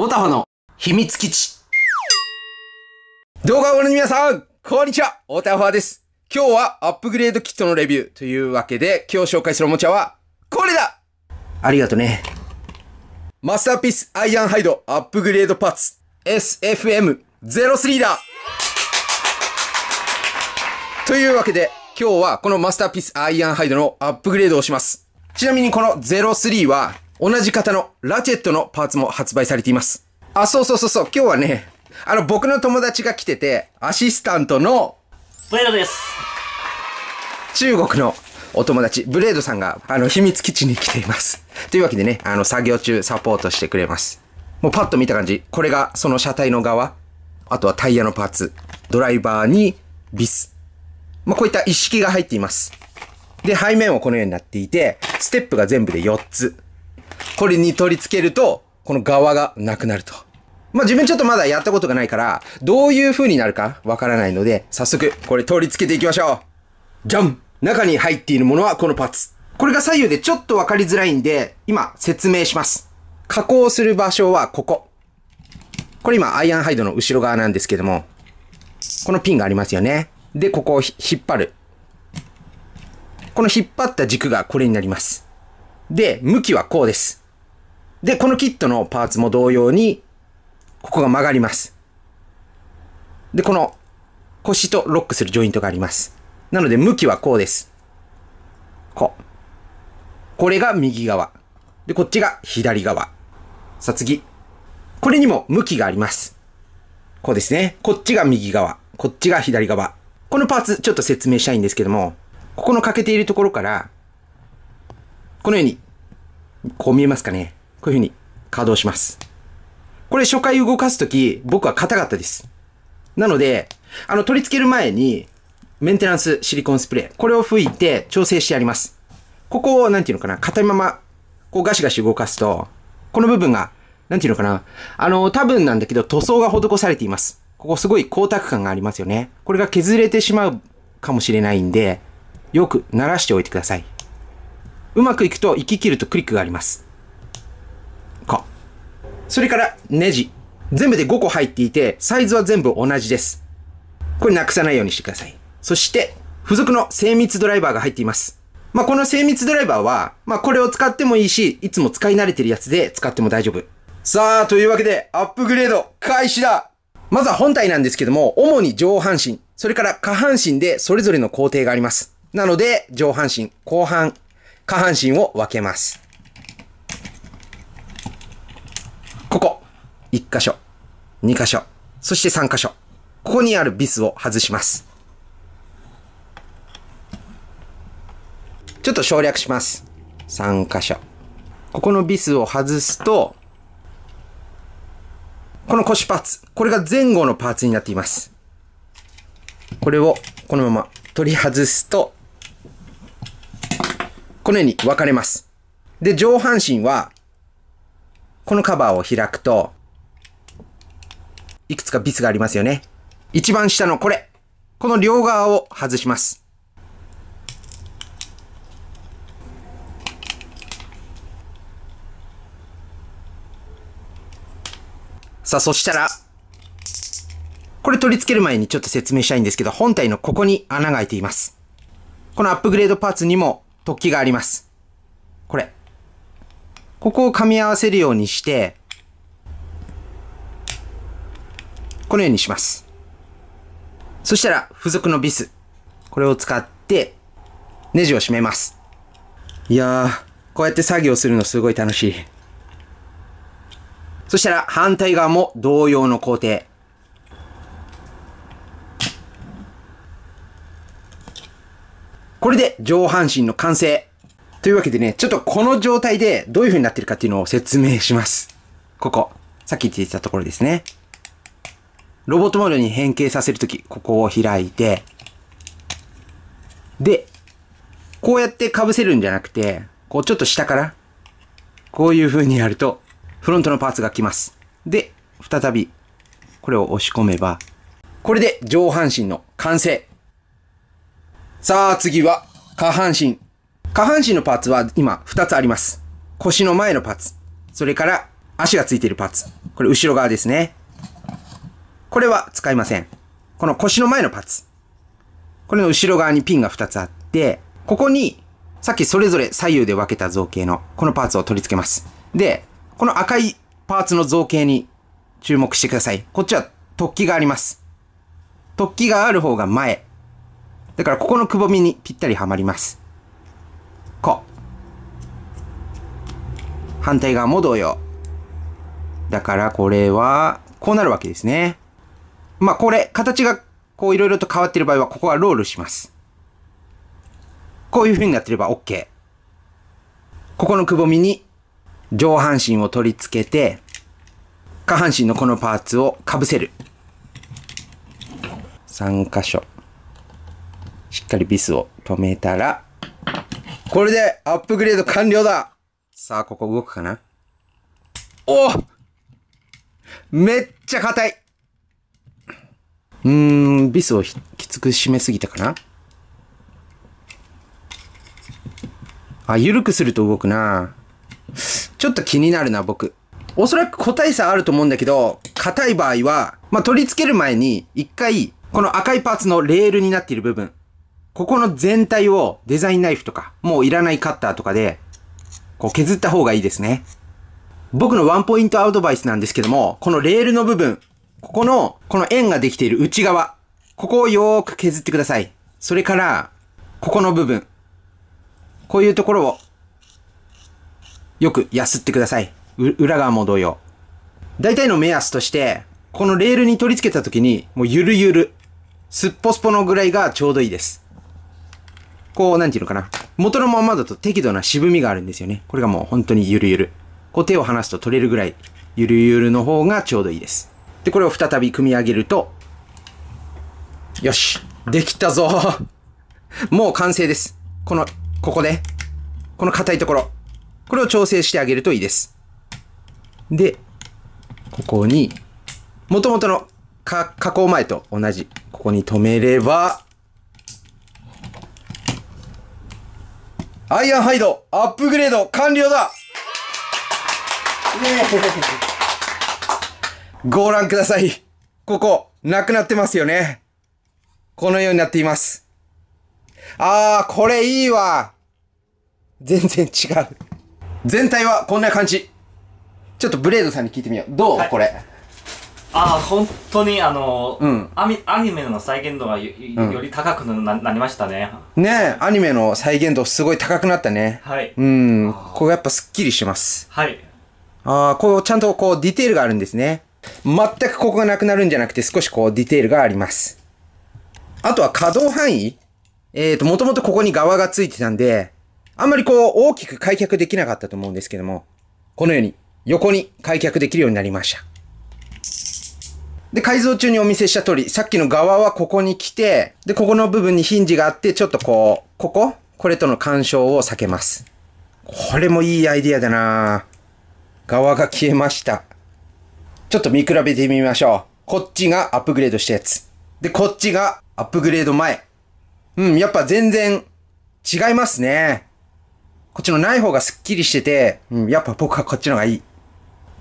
オタフの秘密基地。動画をご覧の皆さん、こんにちは、オタファです。今日はアップグレードキットのレビューというわけで、今日紹介するおもちゃは、これだありがとね。マスターピースアイアンハイドアップグレードパーツ SFM03 だというわけで、今日はこのマスターピースアイアンハイドのアップグレードをします。ちなみにこの03は同じ型のラチェットのパーツも発売されています。あ、そうそうそうそう、今日はね、あの、僕の友達が来てて、アシスタントの、ブレードです。中国のお友達、ブレードさんが、あの、秘密基地に来ています。というわけでね、あの、作業中サポートしてくれます。もうパッと見た感じ、これがその車体の側、あとはタイヤのパーツ、ドライバーにビス。まあ、こういった一式が入っています。で、背面はこのようになっていて、ステップが全部で4つ。これに取り付けると、この側がなくなると。まあ、自分ちょっとまだやったことがないから、どういう風になるかわからないので、早速、これ取り付けていきましょう。じゃん中に入っているものはこのパーツ。これが左右でちょっとわかりづらいんで、今説明します。加工する場所はここ。これ今アイアンハイドの後ろ側なんですけども、このピンがありますよね。で、ここを引っ張る。この引っ張った軸がこれになります。で、向きはこうです。で、このキットのパーツも同様に、ここが曲がります。で、この腰とロックするジョイントがあります。なので、向きはこうです。こう。これが右側。で、こっちが左側。さあ次。これにも向きがあります。こうですね。こっちが右側。こっちが左側。このパーツ、ちょっと説明したいんですけども、ここの欠けているところから、このように、こう見えますかね。こういうふうに稼働します。これ初回動かすとき、僕は硬かったです。なので、あの、取り付ける前に、メンテナンスシリコンスプレー。これを吹いて調整してやります。ここを、なんていうのかな、硬いまま、こうガシガシ動かすと、この部分が、なんていうのかな、あの、多分なんだけど、塗装が施されています。ここすごい光沢感がありますよね。これが削れてしまうかもしれないんで、よく鳴らしておいてください。うまくいくと行き切るとクリックがあります。か。それからネジ。全部で5個入っていて、サイズは全部同じです。これなくさないようにしてください。そして、付属の精密ドライバーが入っています。まあ、この精密ドライバーは、まあ、これを使ってもいいし、いつも使い慣れてるやつで使っても大丈夫。さあ、というわけで、アップグレード、開始だまずは本体なんですけども、主に上半身、それから下半身でそれぞれの工程があります。なので、上半身、後半、下半身を分けます。ここ、1箇所、2箇所、そして3箇所。ここにあるビスを外します。ちょっと省略します。3箇所。ここのビスを外すと、この腰パーツ、これが前後のパーツになっています。これをこのまま取り外すと、このように分かれます。で、上半身は、このカバーを開くと、いくつかビスがありますよね。一番下のこれ。この両側を外します。さあ、そしたら、これ取り付ける前にちょっと説明したいんですけど、本体のここに穴が開いています。このアップグレードパーツにも突起があります。これ。ここを噛み合わせるようにして、このようにします。そしたら、付属のビス。これを使って、ネジを締めます。いやー、こうやって作業するのすごい楽しい。そしたら、反対側も同様の工程。これで上半身の完成。というわけでね、ちょっとこの状態でどういう風になってるかっていうのを説明します。ここ。さっき言ってたところですね。ロボットモードに変形させるとき、ここを開いて、で、こうやって被せるんじゃなくて、こうちょっと下から、こういう風にやると、フロントのパーツが来ます。で、再び、これを押し込めば、これで上半身の完成さあ次は下半身。下半身のパーツは今2つあります。腰の前のパーツ。それから足がついているパーツ。これ後ろ側ですね。これは使いません。この腰の前のパーツ。これの後ろ側にピンが2つあって、ここにさっきそれぞれ左右で分けた造形のこのパーツを取り付けます。で、この赤いパーツの造形に注目してください。こっちは突起があります。突起がある方が前、だからここのくぼみにぴったりはまります。こ。反対側も同様。だからこれは、こうなるわけですね。まあこれ、形がこういろいろと変わってる場合は、ここはロールします。こういう風になってれば OK。ここのくぼみに上半身を取り付けて、下半身のこのパーツをかぶせる。3箇所。っかりビスを止めたら、これでアップグレード完了ださあ、ここ動くかなおめっちゃ硬いうーん、ビスをきつく締めすぎたかなあ、緩くすると動くなちょっと気になるな、僕。おそらく個体差あると思うんだけど、硬い場合は、まあ、取り付ける前に、一回、この赤いパーツのレールになっている部分、ここの全体をデザインナイフとか、もういらないカッターとかで、こう削った方がいいですね。僕のワンポイントアドバイスなんですけども、このレールの部分、ここの、この円ができている内側、ここをよーく削ってください。それから、ここの部分、こういうところを、よくやすってください。裏側も同様。大体の目安として、このレールに取り付けた時に、もうゆるゆる、すっぽすぽのぐらいがちょうどいいです。こう、なんていうのかな。元のままだと適度な渋みがあるんですよね。これがもう本当にゆるゆる。こう手を離すと取れるぐらい、ゆるゆるの方がちょうどいいです。で、これを再び組み上げると、よしできたぞ もう完成です。この、ここで、この硬いところ。これを調整してあげるといいです。で、ここに、元々の加工前と同じ、ここに止めれば、アイアンハイドアップグレード完了だ ご覧ください。ここ、なくなってますよね。このようになっています。あー、これいいわ。全然違う。全体はこんな感じ。ちょっとブレードさんに聞いてみよう。どう、はい、これ。ああ本当にあの、うん、アミアニメの再現度がよ,、より高くな,、なりましたねねアニメの再現度すごい高くなったねはいうんこうやっぱすっきりしますはいああこうちゃんとこうディテールがあるんですね全くここがなくなるんじゃなくて少しこうディテールがありますあとは可動範囲えっ、ー、ともともとここに側がついてたんであんまりこう大きく開脚できなかったと思うんですけどもこのように横に開脚できるようになりましたで、改造中にお見せした通り、さっきの側はここに来て、で、ここの部分にヒンジがあって、ちょっとこう、こここれとの干渉を避けます。これもいいアイディアだな側が消えました。ちょっと見比べてみましょう。こっちがアップグレードしたやつ。で、こっちがアップグレード前。うん、やっぱ全然違いますね。こっちのない方がスッキリしてて、うん、やっぱ僕はこっちの方がいい。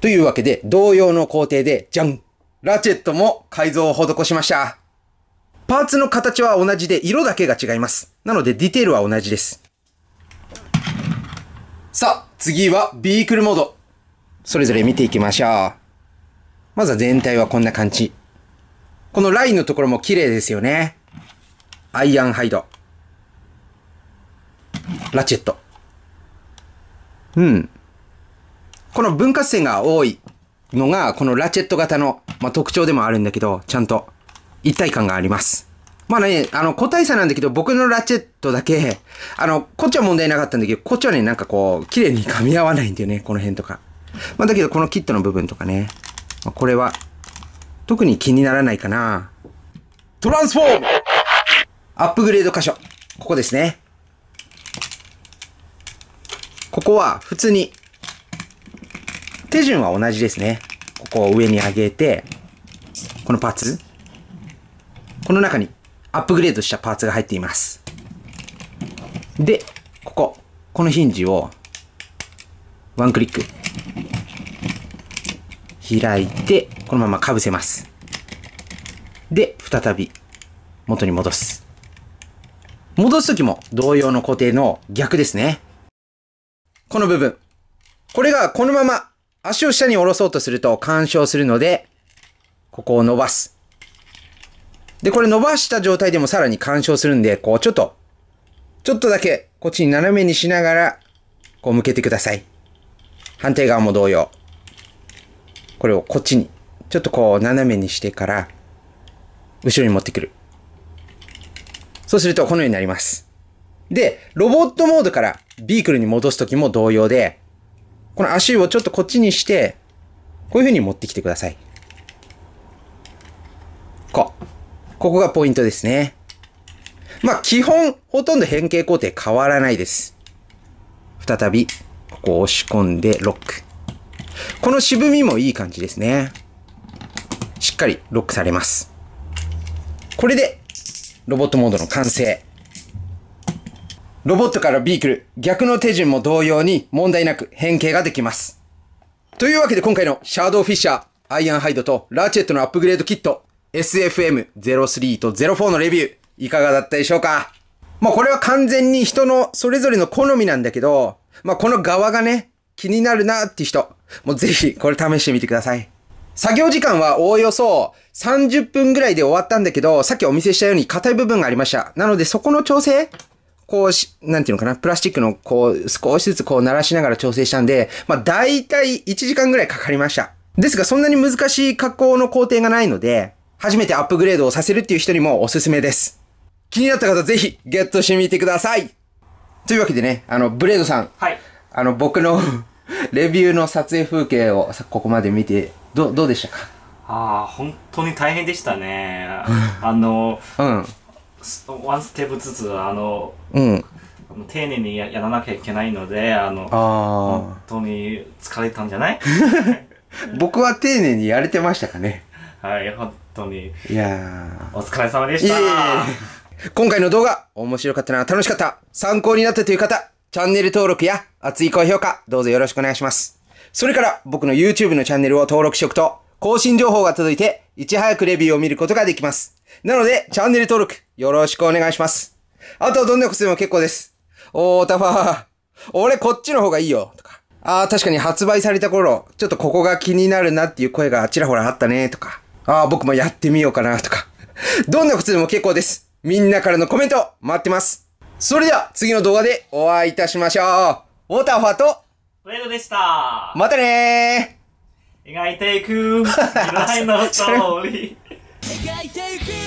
というわけで、同様の工程で、じゃんラチェットも改造を施しました。パーツの形は同じで色だけが違います。なのでディテールは同じです。さあ、次はビークルモード。それぞれ見ていきましょう。まずは全体はこんな感じ。このラインのところも綺麗ですよね。アイアンハイド。ラチェット。うん。この分割線が多いのが、このラチェット型の、まあ、特徴でもあるんだけど、ちゃんと一体感があります。まあね、あの、個体差なんだけど、僕のラチェットだけ、あの、こっちは問題なかったんだけど、こっちはね、なんかこう、綺麗に噛み合わないんだよね、この辺とか。まあだけど、このキットの部分とかね、まあ、これは、特に気にならないかな。トランスフォームアップグレード箇所。ここですね。ここは、普通に手順は同じですね。ここを上に上げて、このパーツ。この中にアップグレードしたパーツが入っています。で、ここ。このヒンジを、ワンクリック。開いて、このまま被せます。で、再び、元に戻す。戻すときも同様の固定の逆ですね。この部分。これがこのまま足を下に下ろそうとすると干渉するので、ここを伸ばす。で、これ伸ばした状態でもさらに干渉するんで、こうちょっと、ちょっとだけこっちに斜めにしながら、こう向けてください。反対側も同様。これをこっちに、ちょっとこう斜めにしてから、後ろに持ってくる。そうするとこのようになります。で、ロボットモードからビークルに戻すときも同様で、この足をちょっとこっちにして、こういう風に持ってきてください。こう。ここがポイントですね。まあ、基本、ほとんど変形工程変わらないです。再び、ここを押し込んでロック。この渋みもいい感じですね。しっかりロックされます。これで、ロボットモードの完成。ロボットからビークル、逆の手順も同様に問題なく変形ができます。というわけで今回のシャドウフィッシャー、アイアンハイドとラーチェットのアップグレードキット、SFM03 と04のレビュー、いかがだったでしょうかまあこれは完全に人のそれぞれの好みなんだけど、まあこの側がね、気になるなって人、もうぜひこれ試してみてください。作業時間はおおよそ30分ぐらいで終わったんだけど、さっきお見せしたように硬い部分がありました。なのでそこの調整こうし、なんていうのかな、プラスチックのこう、少しずつこう鳴らしながら調整したんで、まあ大体1時間ぐらいかかりました。ですがそんなに難しい加工の工程がないので、初めてアップグレードをさせるっていう人にもおすすめです。気になった方ぜひゲットしてみてくださいというわけでね、あの、ブレードさん。はい。あの、僕の レビューの撮影風景をここまで見て、ど、どうでしたかああ、本当に大変でしたね。あの、うん。ワンステップずつあの、うん、丁寧にやらなきゃいけないのであの本当に疲れたんじゃない 僕は丁寧にやれてましたかねはい本当にいやお疲れ様でした今回の動画面白かったな楽しかった参考になったという方チャンネル登録や熱い高評価どうぞよろしくお願いしますそれから僕の YouTube のチャンネルを登録しておくと更新情報が届いて、いち早くレビューを見ることができます。なので、チャンネル登録、よろしくお願いします。あと、どんな靴でも結構です。おー、たま俺こっちの方がいいよ、とか。あー、確かに発売された頃、ちょっとここが気になるなっていう声がちらほらあったね、とか。あー、僕もやってみようかな、とか。どんな靴でも結構です。みんなからのコメント、待ってます。それでは、次の動画でお会いいたしましょう。オータファと、ウェルでした。またねー。描いていく未来のストーリー描いていく